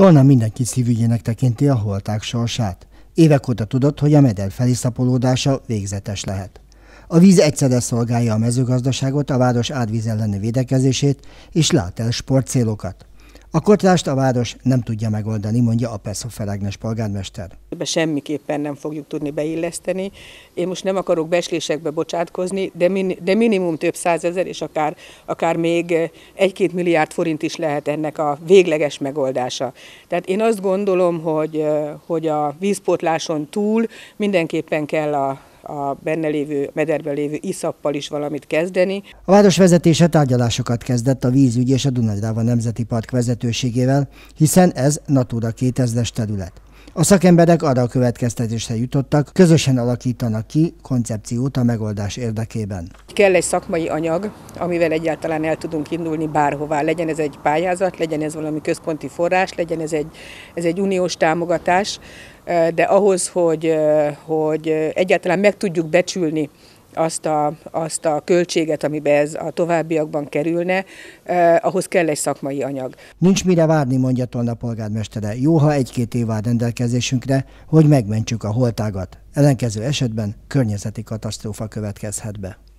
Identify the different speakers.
Speaker 1: Tolna mindenki szívügyének tekinti a holták sorsát. Évek óta tudott, hogy a medel feliszapolódása végzetes lehet. A víz egyszerre szolgálja a mezőgazdaságot, a város átvíz elleni védekezését és lát el sportcélokat. A kotlást a város nem tudja megoldani, mondja a Peszhofer Ágnes polgármester.
Speaker 2: Ebbe semmiképpen nem fogjuk tudni beilleszteni. Én most nem akarok beslésekbe bocsátkozni, de, min, de minimum több százezer, és akár, akár még eh, egy-két milliárd forint is lehet ennek a végleges megoldása. Tehát én azt gondolom, hogy, eh, hogy a vízpótláson túl mindenképpen kell a a benne lévő, mederben lévő iszappal is valamit kezdeni. A város
Speaker 1: vezetése tárgyalásokat kezdett a vízügy és a Dunadráva Nemzeti Park vezetőségével, hiszen ez Natura 2000-es terület. A szakemberek arra a következtetésre jutottak, közösen alakítanak ki koncepciót a megoldás érdekében.
Speaker 2: Kell egy szakmai anyag, amivel egyáltalán el tudunk indulni bárhová. Legyen ez egy pályázat, legyen ez valami központi forrás, legyen ez egy, ez egy uniós támogatás de ahhoz, hogy, hogy egyáltalán meg tudjuk becsülni azt a, azt a költséget, amiben ez a továbbiakban kerülne, eh, ahhoz kell egy szakmai anyag.
Speaker 1: Nincs mire várni, mondja Tolna polgármestere. Jó, ha egy-két év áll rendelkezésünkre, hogy megmentsük a holtágat. Ellenkező esetben környezeti katasztrófa következhet be.